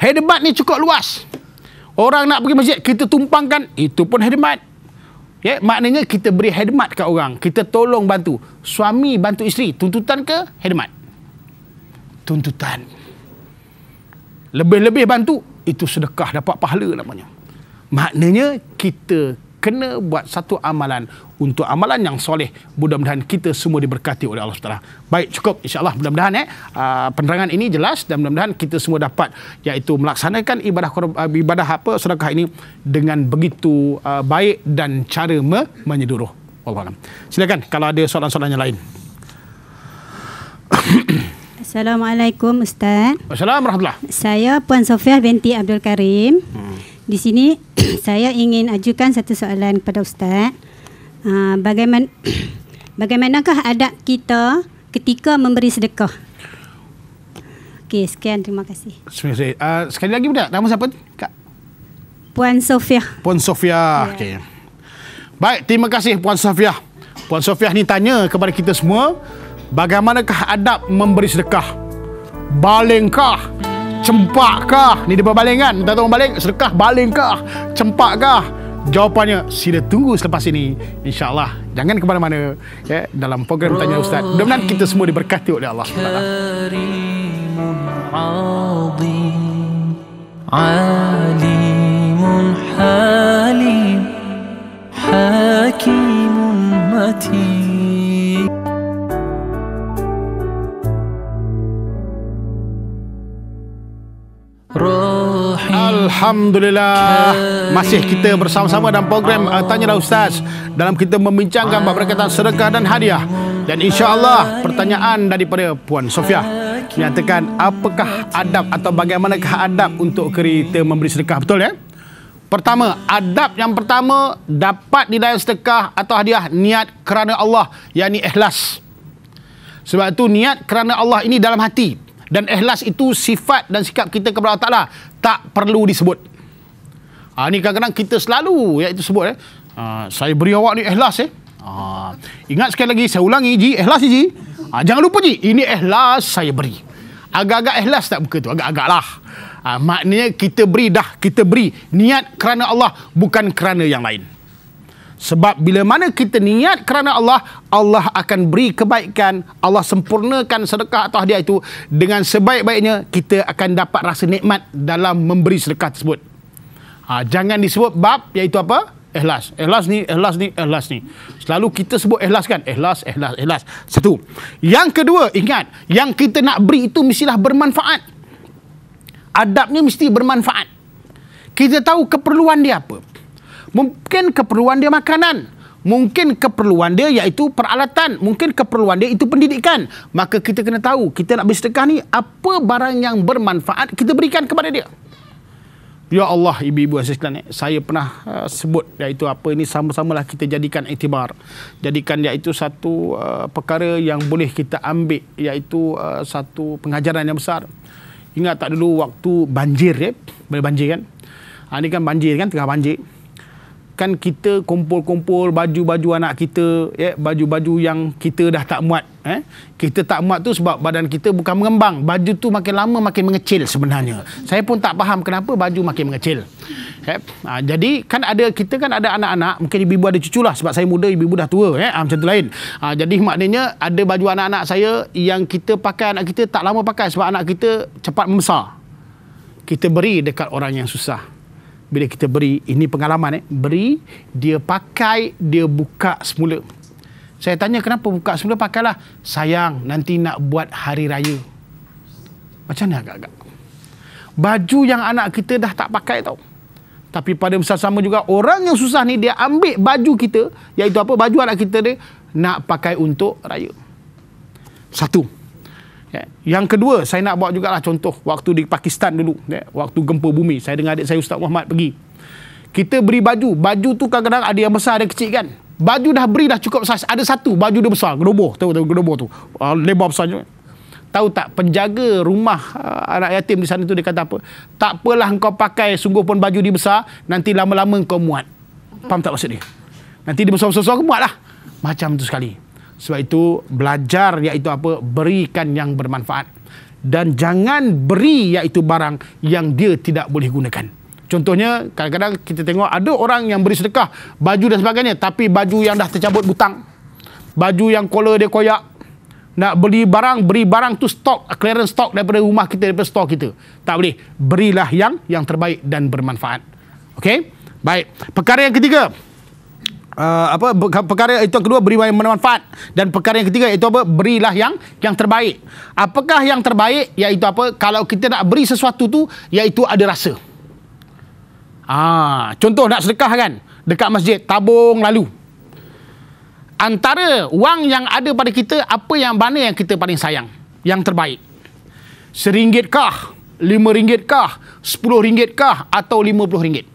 Hadmat ni cukup luas. Orang nak pergi masjid, kita tumpangkan, itu pun khidmat. Ya, maknanya kita beri hadmat, kat orang. Kita tolong bantu. Suami bantu isteri, tuntutan ke hadmat. Tuntutan. Lebih-lebih bantu, itu sedekah dapat pahala namanya. Maknanya kita kena buat satu amalan untuk amalan yang soleh mudah-mudahan kita semua diberkati oleh Allah Subhanahu Wataala. Baik cukup insya-Allah mudah-mudahan eh uh, penerangan ini jelas dan mudah-mudahan kita semua dapat yaitu melaksanakan ibadah uh, ibadah apa sedekah ini dengan begitu uh, baik dan cara me- menyeduruh. Wallahualam. Silakan kalau ada soalan-soalan yang lain. Assalamualaikum Ustaz. Assalamualaikum Saya Puan Sofia binti Abdul Karim. Hmm. Di sini *coughs* saya ingin ajukan satu soalan kepada ustaz. Uh, ah, bagaiman *coughs* bagaimanakah adab kita ketika memberi sedekah? Okey, sekian terima kasih. Uh, sekali lagi budak, nama siapa? Kak Puan Sofia. Puan Sofia. Yeah. Okey. Baik, terima kasih Puan Sofia. Puan Sofia ni tanya kepada kita semua, bagaimanakah adab memberi sedekah? Balengkah cempak kah? Ni dia berbaling kan? Minta tolong baling. Sedekah baling kah? Cempak kah? Jawapannya sila tunggu selepas ini. InsyaAllah. Jangan ke mana-mana. Ya, dalam program Tanya Ustaz. Mudah-mudahan kita semua diberkati oleh Allah. Alimun halim. Hakimun matim. Alhamdulillah Masih kita bersama-sama dalam program uh, Tanya lah Ustaz Dalam kita membincangkan berkaitan sedekah dan hadiah Dan insya Allah pertanyaan daripada Puan Sofia Menyatakan apakah adab atau bagaimanakah adab untuk kita memberi sedekah Betul ya? Pertama, adab yang pertama Dapat nilai sedekah atau hadiah niat kerana Allah Yang ikhlas Sebab itu niat kerana Allah ini dalam hati dan ikhlas itu sifat dan sikap kita kepada Allah Ta'ala tak perlu disebut. Ha, ah, ini kadang-kadang kita selalu ya, itu sebut. Eh. Ha, saya beri awak ni ikhlas. Eh. Ha, ingat sekali lagi, saya ulangi Ji, ikhlas Ji. Ha, jangan lupa Ji, ini ikhlas saya beri. Agak-agak ikhlas tak buka tu? Agak-agak lah. Ha, maknanya kita beri dah, kita beri. Niat kerana Allah, bukan kerana yang lain. Sebab bila mana kita niat kerana Allah, Allah akan beri kebaikan, Allah sempurnakan sedekah atau hadiah itu dengan sebaik-baiknya kita akan dapat rasa nikmat dalam memberi sedekah tersebut. Ha, jangan disebut bab iaitu apa? Ikhlas. Ikhlas ni, ikhlas ni, ikhlas ni. Selalu kita sebut ikhlas kan? Ikhlas, ikhlas, ikhlas. Satu. Yang kedua, ingat. Yang kita nak beri itu mestilah bermanfaat. Adabnya mesti bermanfaat. Kita tahu keperluan dia apa. Mungkin keperluan dia makanan. Mungkin keperluan dia iaitu peralatan. Mungkin keperluan dia itu pendidikan. Maka kita kena tahu, kita nak bersedekah ni, apa barang yang bermanfaat kita berikan kepada dia. Ya Allah, ibu-ibu dan sekalian, saya pernah uh, sebut iaitu apa ini sama-samalah kita jadikan iktibar. Jadikan iaitu satu uh, perkara yang boleh kita ambil iaitu uh, satu pengajaran yang besar. Ingat tak dulu waktu banjir ya? Bila banjir kan? Ha, ah, ini kan banjir kan? Tengah banjir kan kita kumpul-kumpul baju-baju anak kita, ya, baju-baju yang kita dah tak muat, eh. Kita tak muat tu sebab badan kita bukan mengembang. Baju tu makin lama makin mengecil sebenarnya. Saya pun tak faham kenapa baju makin mengecil. Eh. Ha, jadi kan ada kita kan ada anak-anak, mungkin ibu ada cucu lah sebab saya muda, ibu dah tua, eh. Ha, macam tu lain. Ha, jadi maknanya ada baju anak-anak saya yang kita pakai anak kita tak lama pakai sebab anak kita cepat membesar. Kita beri dekat orang yang susah bila kita beri ini pengalaman eh beri dia pakai dia buka semula saya tanya kenapa buka semula pakailah sayang nanti nak buat hari raya macam mana agak-agak baju yang anak kita dah tak pakai tau tapi pada masa sama juga orang yang susah ni dia ambil baju kita iaitu apa baju anak kita dia nak pakai untuk raya satu Ya. Yang kedua, saya nak buat jugalah contoh waktu di Pakistan dulu, ya. waktu gempa bumi. Saya dengan adik saya Ustaz Muhammad pergi. Kita beri baju. Baju tu kadang-kadang ada yang besar, ada yang kecil kan. Baju dah beri dah cukup saiz. Ada satu baju dia besar, gerobor. Tahu tahu gerobor tu. Uh, ah, lebar besar juga. Tahu tak penjaga rumah ah, anak yatim di sana tu dia kata apa? Tak apalah kau pakai sungguh pun baju dia besar, nanti lama-lama kau muat. Faham tak maksud dia? Nanti dia besar-besar kau muatlah. Macam tu sekali. Sebab itu belajar iaitu apa? Berikan yang bermanfaat. Dan jangan beri iaitu barang yang dia tidak boleh gunakan. Contohnya kadang-kadang kita tengok ada orang yang beri sedekah baju dan sebagainya. Tapi baju yang dah tercabut butang. Baju yang kola dia koyak. Nak beli barang, beri barang tu stok, clearance stok daripada rumah kita, daripada stok kita. Tak boleh. Berilah yang yang terbaik dan bermanfaat. Okey? Baik. Perkara yang ketiga. Perkara yang ketiga. Ah, apa perkara itu kedua beri yang bermanfaat dan perkara yang ketiga itu apa berilah yang yang terbaik. Apakah yang terbaik iaitu apa kalau kita nak beri sesuatu tu iaitu ada rasa. Ah, contoh nak sedekah kan dekat masjid tabung lalu. Antara wang yang ada pada kita apa yang mana yang kita paling sayang? Yang terbaik. Seringgit kah? Lima ringgit kah? Sepuluh ringgit kah? Atau lima puluh ringgit?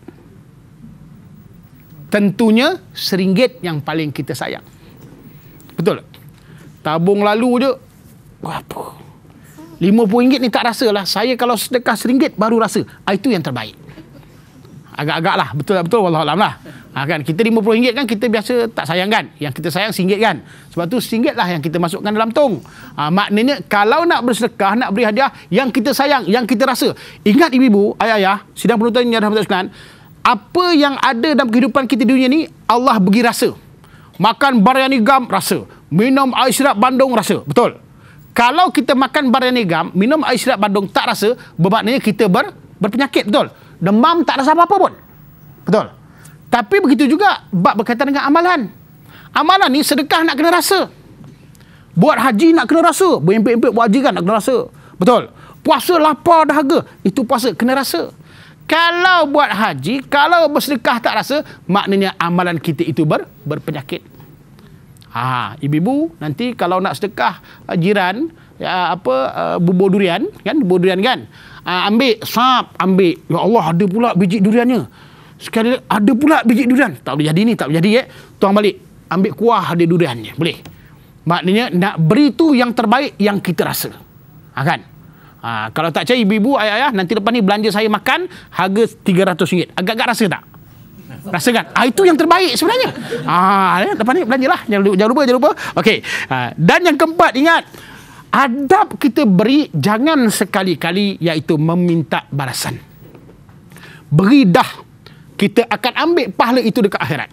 tentunya seringgit yang paling kita sayang. Betul tak? Tabung lalu je, apa? RM50 ni tak rasa lah. Saya kalau sedekah seringgit baru rasa. Ah, itu yang terbaik. Agak-agak lah. Betul tak betul? Wallah alam lah. Ha, ah, kan? Kita RM50 kan kita biasa tak sayang kan? Yang kita sayang RM1 kan? Sebab tu RM1 lah yang kita masukkan dalam tong. Ha, maknanya kalau nak bersedekah, nak beri hadiah yang kita sayang, yang kita rasa. Ingat ibu-ibu, ayah-ayah, sidang penonton yang ada sekalian, apa yang ada dalam kehidupan kita di dunia ni Allah bagi rasa. Makan biryani gam rasa. Minum air sirap Bandung rasa. Betul. Kalau kita makan biryani gam, minum air sirap Bandung tak rasa, bermaknanya kita ber, berpenyakit. Betul. Demam tak rasa apa-apa pun. Betul. Tapi begitu juga bab berkaitan dengan amalan. Amalan ni sedekah nak kena rasa. Buat haji nak kena rasa. Berimpit-impit buat haji kan nak kena rasa. Betul. Puasa lapar dahaga. Itu puasa kena rasa. Kalau buat haji, kalau bersedekah tak rasa, maknanya amalan kita itu ber, berpenyakit. Ha, ibu-ibu nanti kalau nak sedekah uh, jiran, ya, apa uh, bubur durian, kan? Bubur durian kan? Uh, ambil, sap, ambil. Ya Allah, ada pula biji duriannya. Sekali ada pula biji durian. Tak boleh jadi ni, tak boleh jadi. Eh? Tuang balik. Ambil kuah ada duriannya. Boleh. Maknanya nak beri tu yang terbaik yang kita rasa. Ha, kan? Ha, kalau tak cari ibu-ibu, ayah-ayah, nanti lepas ni belanja saya makan harga RM300. Agak-agak rasa tak? Rasa kan? Ha, itu yang terbaik sebenarnya. Ha, ya, lepas ni belanja lah jangan lupa, jangan lupa. Okey. Ha, dan yang keempat, ingat. Adab kita beri jangan sekali-kali iaitu meminta balasan. Beri dah. Kita akan ambil pahala itu dekat akhirat.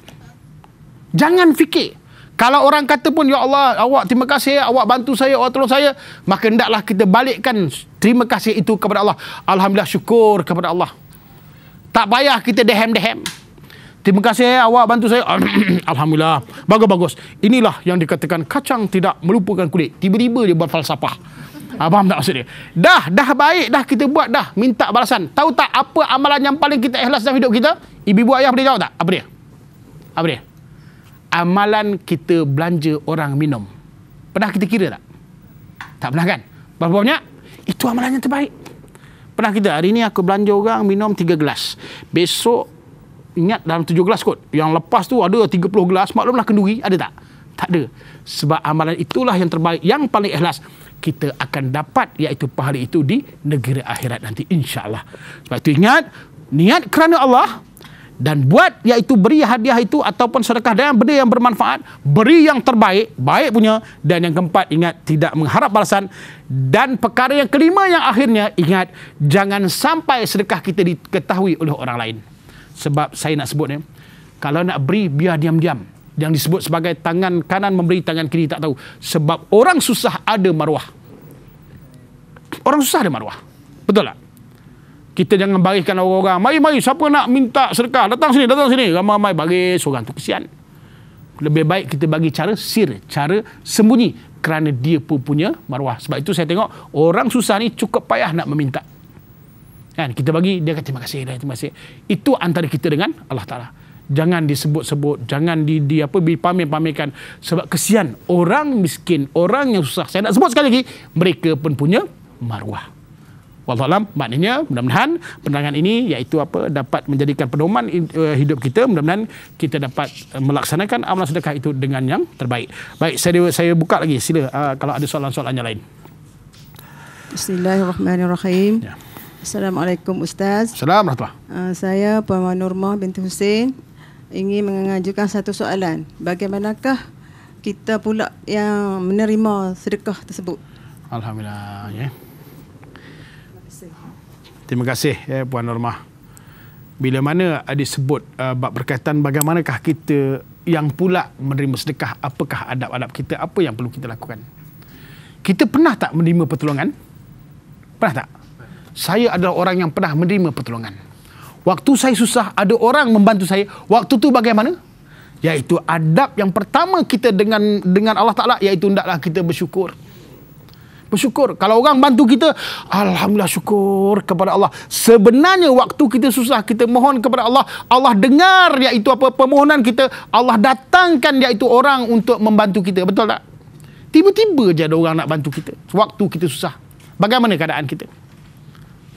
Jangan fikir. Kalau orang kata pun, Ya Allah, awak terima kasih, awak bantu saya, awak tolong saya. Maka hendaklah kita balikkan terima kasih itu kepada Allah. Alhamdulillah syukur kepada Allah. Tak payah kita dehem-dehem. Terima kasih awak bantu saya. *clears throat* Alhamdulillah. Bagus-bagus. Inilah yang dikatakan kacang tidak melupakan kulit. Tiba-tiba dia buat falsafah. Abang ah, tak maksud dia? Dah, dah baik. Dah kita buat dah. Minta balasan. Tahu tak apa amalan yang paling kita ikhlas dalam hidup kita? Ibu-ibu ayah boleh jawab tak? Apa dia? Apa dia? amalan kita belanja orang minum. Pernah kita kira tak? Tak pernah kan? Berapa banyak? Itu amalan yang terbaik. Pernah kita hari ni aku belanja orang minum tiga gelas. Besok ingat dalam tujuh gelas kot. Yang lepas tu ada puluh gelas. Maklumlah kenduri ada tak? Tak ada. Sebab amalan itulah yang terbaik. Yang paling ikhlas kita akan dapat iaitu pahala itu di negeri akhirat nanti insyaallah. Sebab itu ingat niat kerana Allah dan buat iaitu beri hadiah itu ataupun sedekah dengan benda yang bermanfaat beri yang terbaik baik punya dan yang keempat ingat tidak mengharap balasan dan perkara yang kelima yang akhirnya ingat jangan sampai sedekah kita diketahui oleh orang lain sebab saya nak sebut ni kalau nak beri biar diam-diam yang disebut sebagai tangan kanan memberi tangan kiri tak tahu sebab orang susah ada maruah orang susah ada maruah betul tak kita jangan bariskan orang-orang. Mari-mari siapa nak minta sedekah. Datang sini, datang sini. Ramai-ramai baris orang tu kesian. Lebih baik kita bagi cara sir, cara sembunyi. Kerana dia pun punya maruah. Sebab itu saya tengok orang susah ni cukup payah nak meminta. Kan? Kita bagi, dia kata terima kasih, dia terima kasih. Itu antara kita dengan Allah Ta'ala. Jangan disebut-sebut, jangan di, di apa, dipamer-pamerkan. Sebab kesian orang miskin, orang yang susah. Saya nak sebut sekali lagi, mereka pun punya maruah. Wallahualam, maknanya mudah-mudahan penerangan ini iaitu apa dapat menjadikan pedoman eh, hidup kita mudah-mudahan kita dapat eh, melaksanakan amalan sedekah itu dengan yang terbaik. Baik, saya saya buka lagi sila ah, kalau ada soalan-soalan yang lain. Bismillahirrahmanirrahim. Ya. Assalamualaikum Ustaz. Assalamualaikum. Ah, saya Puan Nurma binti Hussein ingin mengajukan satu soalan. Bagaimanakah kita pula yang menerima sedekah tersebut? Alhamdulillah. Ya. Yeah. Terima kasih eh, Puan Norma. Bila mana ada sebut uh, berkaitan bagaimanakah kita yang pula menerima sedekah, apakah adab-adab kita, apa yang perlu kita lakukan. Kita pernah tak menerima pertolongan? Pernah tak? Saya adalah orang yang pernah menerima pertolongan. Waktu saya susah, ada orang membantu saya. Waktu tu bagaimana? Iaitu adab yang pertama kita dengan dengan Allah Ta'ala, iaitu tidaklah kita bersyukur bersyukur. Kalau orang bantu kita, Alhamdulillah syukur kepada Allah. Sebenarnya waktu kita susah, kita mohon kepada Allah. Allah dengar iaitu apa permohonan kita. Allah datangkan iaitu orang untuk membantu kita. Betul tak? Tiba-tiba je ada orang nak bantu kita. Waktu kita susah. Bagaimana keadaan kita?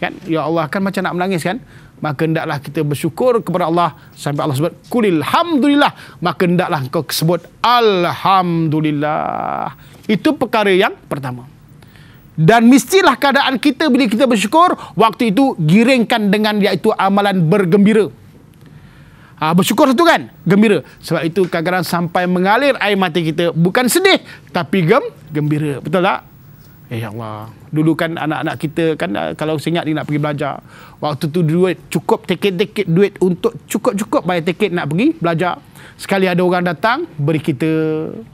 Kan? Ya Allah kan macam nak menangis kan? Maka hendaklah kita bersyukur kepada Allah sampai Allah sebut kulil hamdulillah. Maka hendaklah kau sebut alhamdulillah. Itu perkara yang pertama. Dan mestilah keadaan kita bila kita bersyukur, waktu itu giringkan dengan iaitu amalan bergembira. Ha, bersyukur satu kan? Gembira. Sebab itu kadang-kadang sampai mengalir air mata kita, bukan sedih, tapi gem gembira. Betul tak? Eh ya Allah. Dulu kan anak-anak kita kan eh, kalau senyap dia nak pergi belajar. Waktu tu duit cukup tiket-tiket duit untuk cukup-cukup bayar tiket nak pergi belajar. Sekali ada orang datang beri kita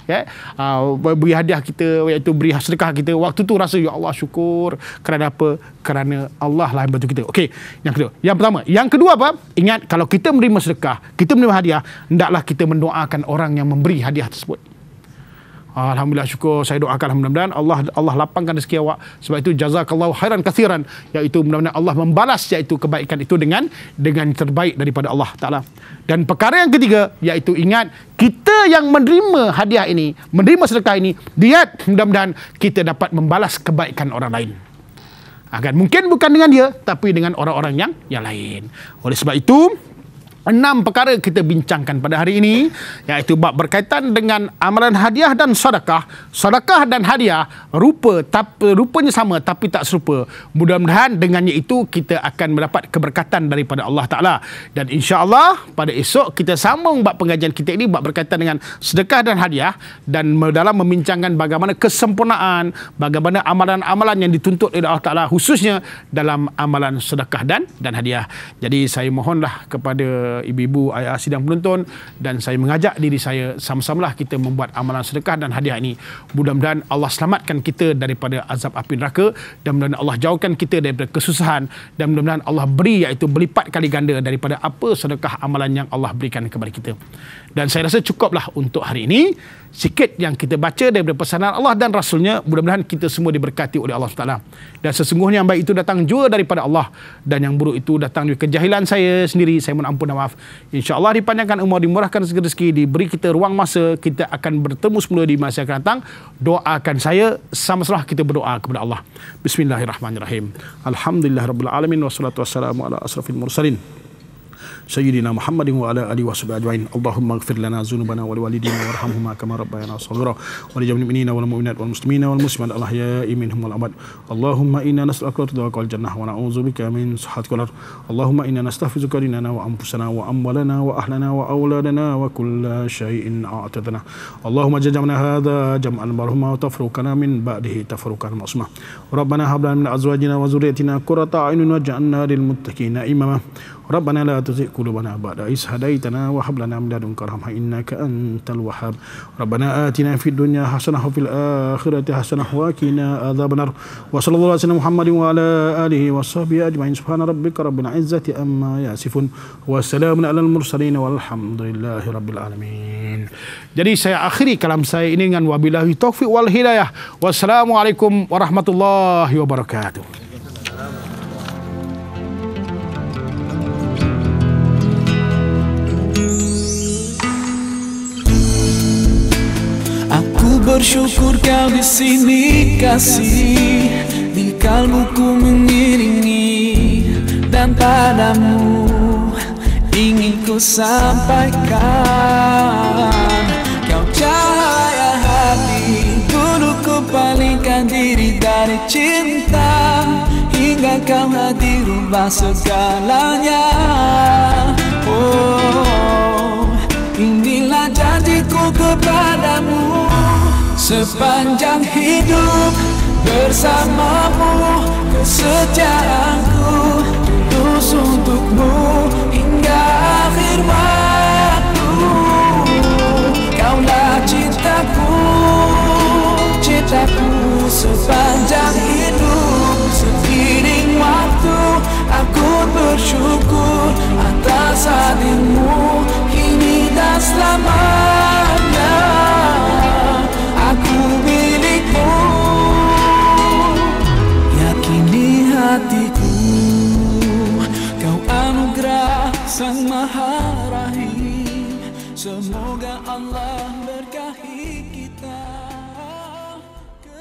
ya uh, beri hadiah kita iaitu beri sedekah kita. Waktu tu rasa ya Allah syukur kerana apa? Kerana Allah lah yang bantu kita. Okey, yang kedua. Yang pertama, yang kedua apa? Ingat kalau kita menerima sedekah, kita menerima hadiah, hendaklah kita mendoakan orang yang memberi hadiah tersebut. Ah, Alhamdulillah syukur saya doakan mudah-mudahan Allah Allah lapangkan rezeki awak sebab itu jazakallahu khairan kathiran iaitu mudah-mudahan Allah membalas iaitu kebaikan itu dengan dengan terbaik daripada Allah taala. Dan perkara yang ketiga iaitu ingat kita yang menerima hadiah ini, menerima sedekah ini, lihat mudah-mudahan kita dapat membalas kebaikan orang lain. Agar mungkin bukan dengan dia tapi dengan orang-orang yang yang lain. Oleh sebab itu enam perkara kita bincangkan pada hari ini iaitu bab berkaitan dengan amalan hadiah dan sedekah. Sedekah dan hadiah rupa tapi rupanya sama tapi tak serupa. Mudah-mudahan dengannya itu kita akan mendapat keberkatan daripada Allah Taala. Dan insya-Allah pada esok kita sambung bab pengajian kita ini bab berkaitan dengan sedekah dan hadiah dan dalam membincangkan bagaimana kesempurnaan bagaimana amalan-amalan yang dituntut oleh Allah Taala khususnya dalam amalan sedekah dan dan hadiah. Jadi saya mohonlah kepada ibu-ibu ayah sidang penonton dan saya mengajak diri saya sama lah kita membuat amalan sedekah dan hadiah ini. Mudah-mudahan Allah selamatkan kita daripada azab api neraka dan mudah-mudahan Allah jauhkan kita daripada kesusahan dan mudah-mudahan Allah beri iaitu berlipat kali ganda daripada apa sedekah amalan yang Allah berikan kepada kita. Dan saya rasa cukuplah untuk hari ini sikit yang kita baca daripada pesanan Allah dan Rasulnya mudah-mudahan kita semua diberkati oleh Allah SWT dan sesungguhnya yang baik itu datang jua daripada Allah dan yang buruk itu datang dari kejahilan saya sendiri saya mohon ampun dan maaf. InsyaAllah dipanjangkan umur, dimurahkan segera rezeki, diberi kita ruang masa. Kita akan bertemu semula di masa akan datang. Doakan saya, sama salah kita berdoa kepada Allah. Bismillahirrahmanirrahim. Alhamdulillahirrahmanirrahim. Wassalatu wassalamu ala asrafil mursalin. سيدنا محمد وعلى آله وصحبه أجمعين اللهم اغفر لنا ذنوبنا ولوالدينا وارحمهما كما ربيانا صغيرا ولجميع المؤمنين والمؤمنات والمسلمين والمسلمات الأحياء منهم والأموات اللهم إنا نسألك رضاك والجنة ونعوذ بك من سخطك والنار اللهم إنا نستحفظك ديننا وأنفسنا وأموالنا وأهلنا وأولادنا وكل شيء أعتدنا اللهم جمعنا هذا جمعا مرحوما وتفرقنا من بعده تفرقا معصوما ربنا هب لنا من أزواجنا وذريتنا قرة أعين واجعلنا للمتقين إماما ربنا لا تزغ قلوبنا بعد إذ هديتنا وهب لنا من لدنك رحمة إنك أنت الوهاب ربنا آتنا في الدنيا حسنة وفي الآخرة حسنة وقنا عذاب النار وصلى الله على سيدنا محمد وعلى آله وصحبه أجمعين سبحان ربك رب العزة أما يصفون وسلام على المرسلين والحمد لله رب العالمين Jadi saya akhiri kalam saya ini dengan wabillahi taufiq wal hidayah. Wassalamualaikum warahmatullahi wabarakatuh. bersyukur kau di sini kasih Di kalbuku mengiringi Dan padamu ingin ku sampaikan Kau cahaya hati Dulu palingkan diri dari cinta Hingga kau hadir ubah segalanya Oh, inilah janjiku kepadamu Oh Sepanjang hidup bersamamu Kesetiaanku terus untukmu Hingga akhir waktu Kau lah cintaku, cintaku Sepanjang hidup seiring waktu Aku bersyukur atas hatimu Kini dan selamanya Sang Maha Rahim Semoga Allah